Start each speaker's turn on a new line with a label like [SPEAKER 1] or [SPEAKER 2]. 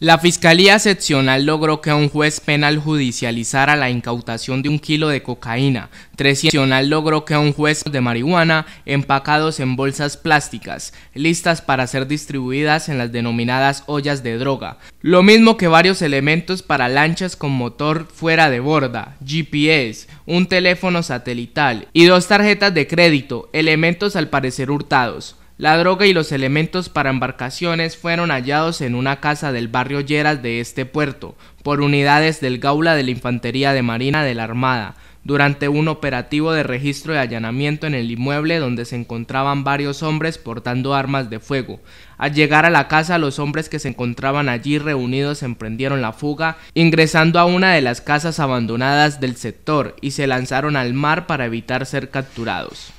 [SPEAKER 1] La Fiscalía excepcional logró que un juez penal judicializara la incautación de un kilo de cocaína. Tresional logró que un juez de marihuana empacados en bolsas plásticas, listas para ser distribuidas en las denominadas ollas de droga. Lo mismo que varios elementos para lanchas con motor fuera de borda, GPS, un teléfono satelital y dos tarjetas de crédito, elementos al parecer hurtados. La droga y los elementos para embarcaciones fueron hallados en una casa del barrio Lleras de este puerto, por unidades del Gaula de la Infantería de Marina de la Armada, durante un operativo de registro y allanamiento en el inmueble donde se encontraban varios hombres portando armas de fuego. Al llegar a la casa, los hombres que se encontraban allí reunidos emprendieron la fuga, ingresando a una de las casas abandonadas del sector y se lanzaron al mar para evitar ser capturados.